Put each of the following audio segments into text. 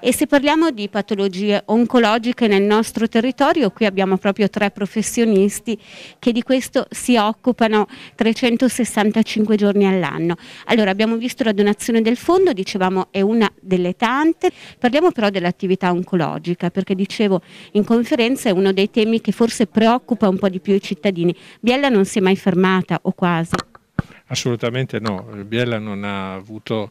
E se parliamo di patologie oncologiche nel nostro territorio, qui abbiamo proprio tre professionisti che di questo si occupano 365 giorni all'anno. Allora abbiamo visto la donazione del fondo, dicevamo è una delle tante, parliamo però dell'attività oncologica perché dicevo in conferenza è uno dei temi che forse preoccupa un po' di più i cittadini. Biella non si è mai fermata o quasi. Assolutamente no, Biella non ha avuto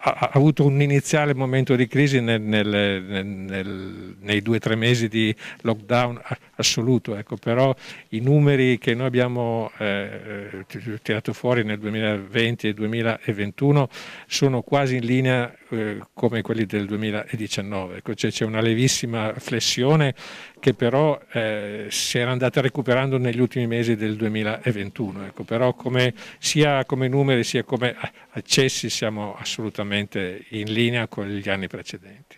ha avuto un iniziale momento di crisi nel, nel, nel, nei due o tre mesi di lockdown, assoluto, ecco, però i numeri che noi abbiamo eh, eh tirato fuori nel 2020 e 2021 sono quasi in linea eh, come quelli del 2019, ecco, cioè c'è una levissima flessione che però eh, si era andata recuperando negli ultimi mesi del 2021, ecco, però come, sia come numeri sia come accessi siamo assolutamente in linea con gli anni precedenti.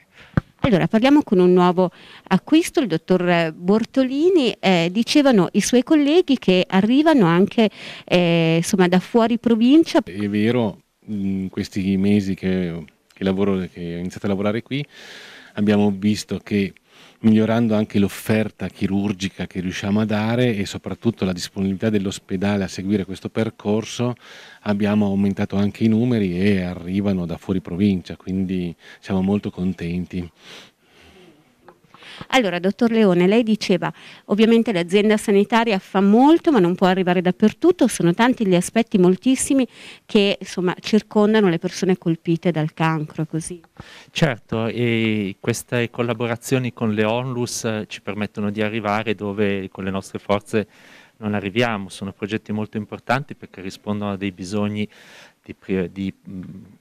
Allora, parliamo con un nuovo acquisto, il dottor Bortolini, eh, dicevano i suoi colleghi che arrivano anche eh, insomma, da fuori provincia. È vero, in questi mesi che, che, lavoro, che ho iniziato a lavorare qui abbiamo visto che migliorando anche l'offerta chirurgica che riusciamo a dare e soprattutto la disponibilità dell'ospedale a seguire questo percorso, abbiamo aumentato anche i numeri e arrivano da fuori provincia, quindi siamo molto contenti. Allora, dottor Leone, lei diceva, ovviamente l'azienda sanitaria fa molto, ma non può arrivare dappertutto, sono tanti gli aspetti moltissimi che insomma, circondano le persone colpite dal cancro. Così. Certo, e queste collaborazioni con le ONLUS eh, ci permettono di arrivare dove con le nostre forze non arriviamo, sono progetti molto importanti perché rispondono a dei bisogni di, pri- di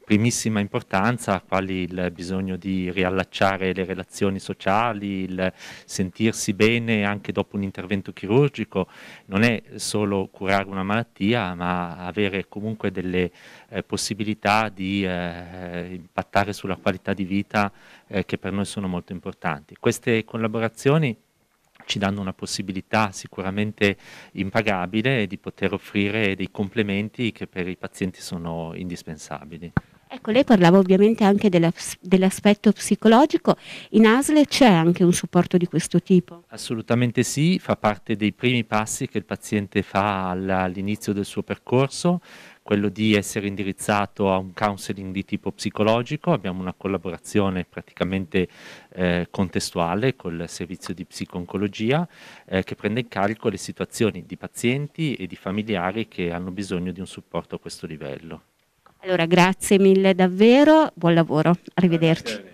primissima importanza, quali il bisogno di riallacciare le relazioni sociali, il sentirsi bene anche dopo un intervento chirurgico, non è solo curare una malattia, ma avere comunque delle eh, possibilità di eh, impattare sulla qualità di vita eh, che per noi sono molto importanti. Queste collaborazioni ci danno una possibilità sicuramente impagabile di poter offrire dei complementi che per i pazienti sono indispensabili. Ecco, lei parlava ovviamente anche della, dell'aspetto psicologico, in ASL c'è anche un supporto di questo tipo? Assolutamente sì, fa parte dei primi passi che il paziente fa all'inizio del suo percorso, quello di essere indirizzato a un counseling di tipo psicologico, abbiamo una collaborazione praticamente eh, contestuale col servizio di psiconcologia eh, che prende in carico le situazioni di pazienti e di familiari che hanno bisogno di un supporto a questo livello. Allora, grazie mille davvero, buon lavoro, arrivederci.